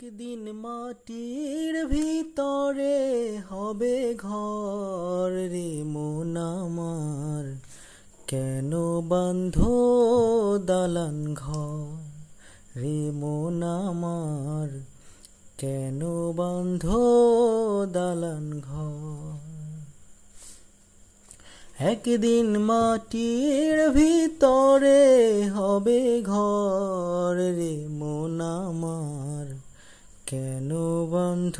একদিন মাটির ভিতরে হবে ঘর রে মন আমার কেন বন্ধ দালান ঘর রে মন আমার কেন বন্ধ দালান ঘর একদিন মাটির ভিতরে হবে ঘর রে কেন বন্ধ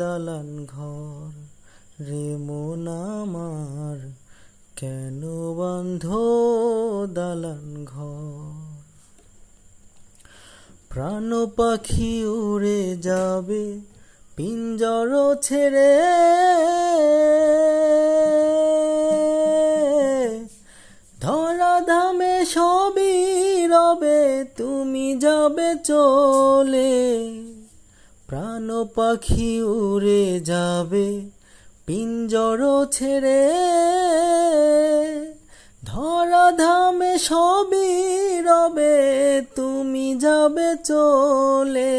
দালান ঘর রে মন আমার কেন বন্ধ দালান ঘর প্রাণ পাখি উড়ে যাবে পিঞ্জর ছেড়ে যাবে তুমি যাবে চলে প্রাণ পাখি উড়ে যাবে পিঞ্জর ছেড়ে ধরা ধামে সবই রবে তুমি যাবে চলে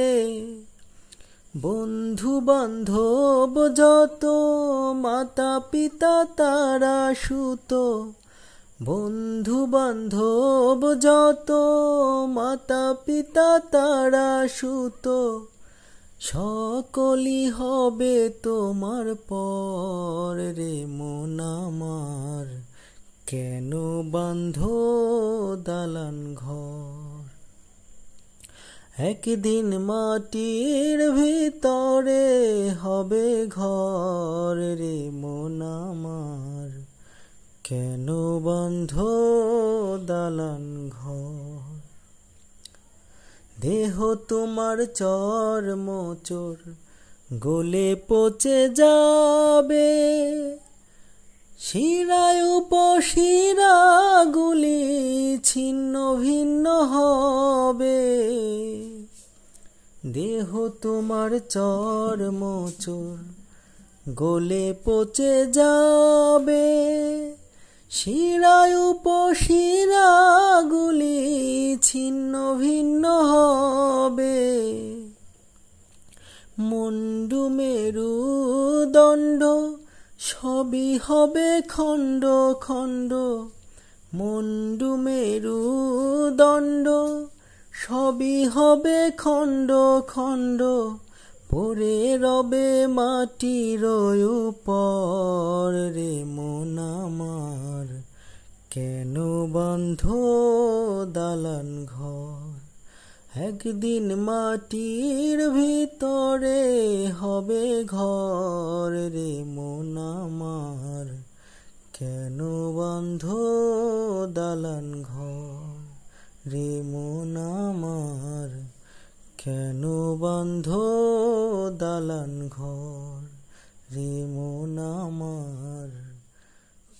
বন্ধু বান্ধব যত মাতা পিতা তারা সুতো বন্ধু বান্ধব যত মাতা পিতা তারা সুত সকলি হবে তোমার পর রে মন আমার কেন বান্ধ দালান ঘর একদিন মাটির ভিতরে হবে ঘর রে কেন বন্ধ দালান ঘর দেহ তোমার চর মোচর গলে পচে যাবে শিরায় উপশিরা গুলি ছিন্ন ভিন্ন হবে দেহ তোমার চর মোচর গলে পচে যাবে শিরায় উপশিরাগুলি ছিন্ন ভিন্ন হবে মুন্ডু মেরু দণ্ড সবই হবে খণ্ড খণ্ড মুন্ডু মেরু দণ্ড সবই হবে খণ্ড খণ্ড পরে রবে মাটির পর রে মন আমার কেন বন্ধ দালান ঘর একদিন মাটির ভিতরে হবে ঘর রে মন আমার কেন বন্ধ দালান ঘর রে মন আমার কেন বন্ধ দালান ঘর রে মন আমার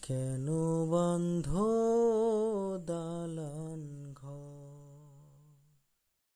কেন বন্ধ